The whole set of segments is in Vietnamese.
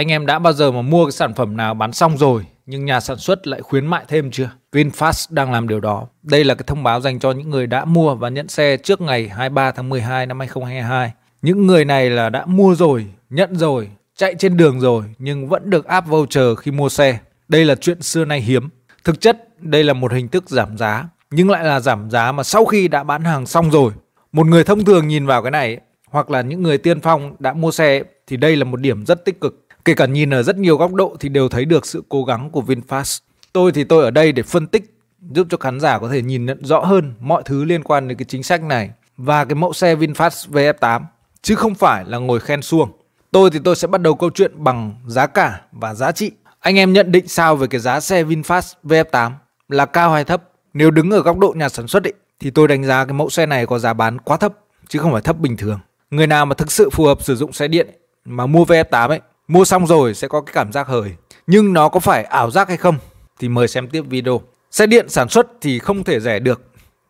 anh em đã bao giờ mà mua cái sản phẩm nào bán xong rồi nhưng nhà sản xuất lại khuyến mại thêm chưa? VinFast đang làm điều đó. Đây là cái thông báo dành cho những người đã mua và nhận xe trước ngày 23 tháng 12 năm 2022. Những người này là đã mua rồi, nhận rồi, chạy trên đường rồi nhưng vẫn được áp voucher khi mua xe. Đây là chuyện xưa nay hiếm. Thực chất đây là một hình thức giảm giá nhưng lại là giảm giá mà sau khi đã bán hàng xong rồi. Một người thông thường nhìn vào cái này hoặc là những người tiên phong đã mua xe thì đây là một điểm rất tích cực Kể cả nhìn ở rất nhiều góc độ thì đều thấy được sự cố gắng của VinFast. Tôi thì tôi ở đây để phân tích giúp cho khán giả có thể nhìn nhận rõ hơn mọi thứ liên quan đến cái chính sách này và cái mẫu xe VinFast VF8 chứ không phải là ngồi khen xuông. Tôi thì tôi sẽ bắt đầu câu chuyện bằng giá cả và giá trị. Anh em nhận định sao về cái giá xe VinFast VF8 là cao hay thấp? Nếu đứng ở góc độ nhà sản xuất ấy, thì tôi đánh giá cái mẫu xe này có giá bán quá thấp chứ không phải thấp bình thường. Người nào mà thực sự phù hợp sử dụng xe điện mà mua VF8 ấy Mua xong rồi sẽ có cái cảm giác hời, nhưng nó có phải ảo giác hay không thì mời xem tiếp video. Xe điện sản xuất thì không thể rẻ được.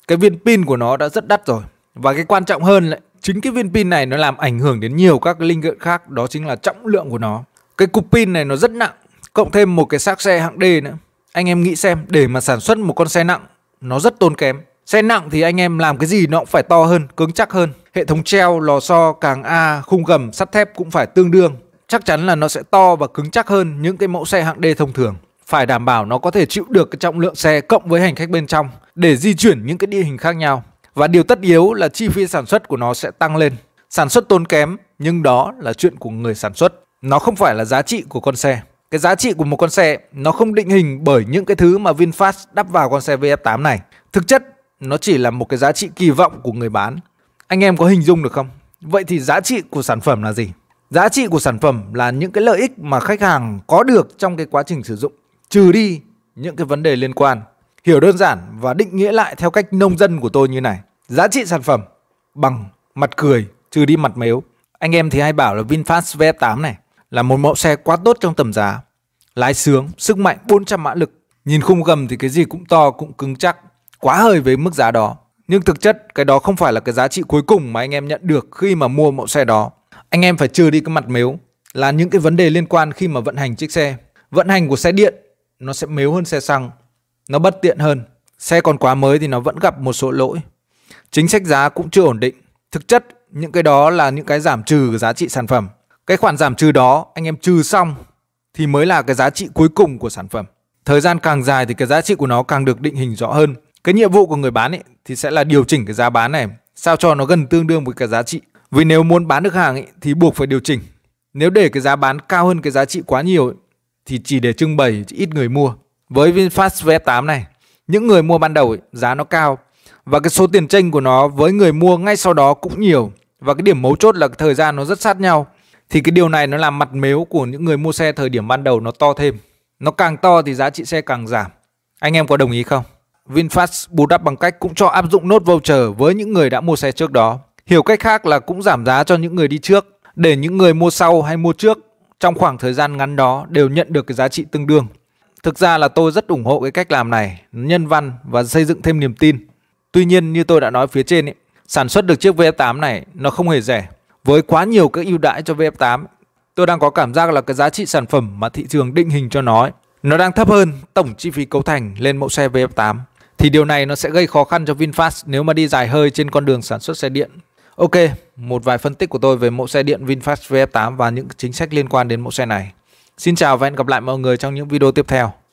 Cái viên pin của nó đã rất đắt rồi. Và cái quan trọng hơn lại chính cái viên pin này nó làm ảnh hưởng đến nhiều các linh kiện khác, đó chính là trọng lượng của nó. Cái cục pin này nó rất nặng, cộng thêm một cái xác xe hạng D nữa. Anh em nghĩ xem, để mà sản xuất một con xe nặng nó rất tốn kém. Xe nặng thì anh em làm cái gì nó cũng phải to hơn, cứng chắc hơn. Hệ thống treo, lò xo, càng A, khung gầm, sắt thép cũng phải tương đương chắc chắn là nó sẽ to và cứng chắc hơn những cái mẫu xe hạng D thông thường. Phải đảm bảo nó có thể chịu được cái trọng lượng xe cộng với hành khách bên trong để di chuyển những cái địa hình khác nhau. Và điều tất yếu là chi phí sản xuất của nó sẽ tăng lên. Sản xuất tốn kém nhưng đó là chuyện của người sản xuất. Nó không phải là giá trị của con xe. Cái giá trị của một con xe nó không định hình bởi những cái thứ mà VinFast đắp vào con xe VF8 này. Thực chất nó chỉ là một cái giá trị kỳ vọng của người bán. Anh em có hình dung được không? Vậy thì giá trị của sản phẩm là gì? giá trị của sản phẩm là những cái lợi ích mà khách hàng có được trong cái quá trình sử dụng trừ đi những cái vấn đề liên quan hiểu đơn giản và định nghĩa lại theo cách nông dân của tôi như này giá trị sản phẩm bằng mặt cười trừ đi mặt mếu anh em thì hay bảo là VinFast VF8 này là một mẫu xe quá tốt trong tầm giá lái sướng sức mạnh 400 mã lực nhìn khung gầm thì cái gì cũng to cũng cứng chắc quá hơi với mức giá đó nhưng thực chất cái đó không phải là cái giá trị cuối cùng mà anh em nhận được khi mà mua mẫu xe đó anh em phải trừ đi cái mặt mếu là những cái vấn đề liên quan khi mà vận hành chiếc xe. Vận hành của xe điện nó sẽ mếu hơn xe xăng, nó bất tiện hơn. Xe còn quá mới thì nó vẫn gặp một số lỗi. Chính sách giá cũng chưa ổn định. Thực chất những cái đó là những cái giảm trừ giá trị sản phẩm. Cái khoản giảm trừ đó anh em trừ xong thì mới là cái giá trị cuối cùng của sản phẩm. Thời gian càng dài thì cái giá trị của nó càng được định hình rõ hơn. Cái nhiệm vụ của người bán ấy thì sẽ là điều chỉnh cái giá bán này sao cho nó gần tương đương với cái giá trị vì nếu muốn bán được hàng ấy, thì buộc phải điều chỉnh. Nếu để cái giá bán cao hơn cái giá trị quá nhiều ấy, thì chỉ để trưng bày ít người mua. Với VinFast VF8 này, những người mua ban đầu ấy, giá nó cao và cái số tiền tranh của nó với người mua ngay sau đó cũng nhiều và cái điểm mấu chốt là thời gian nó rất sát nhau thì cái điều này nó làm mặt mếu của những người mua xe thời điểm ban đầu nó to thêm. Nó càng to thì giá trị xe càng giảm. Anh em có đồng ý không? VinFast bù đắp bằng cách cũng cho áp dụng nốt voucher với những người đã mua xe trước đó. Hiểu cách khác là cũng giảm giá cho những người đi trước, để những người mua sau hay mua trước trong khoảng thời gian ngắn đó đều nhận được cái giá trị tương đương. Thực ra là tôi rất ủng hộ cái cách làm này, nhân văn và xây dựng thêm niềm tin. Tuy nhiên như tôi đã nói phía trên, ý, sản xuất được chiếc VF8 này nó không hề rẻ. Với quá nhiều các ưu đãi cho VF8, tôi đang có cảm giác là cái giá trị sản phẩm mà thị trường định hình cho nó ấy, nó đang thấp hơn tổng chi phí cấu thành lên mẫu xe VF8 thì điều này nó sẽ gây khó khăn cho VinFast nếu mà đi dài hơi trên con đường sản xuất xe điện Ok, một vài phân tích của tôi về mẫu xe điện VinFast VF8 và những chính sách liên quan đến mẫu xe này. Xin chào và hẹn gặp lại mọi người trong những video tiếp theo.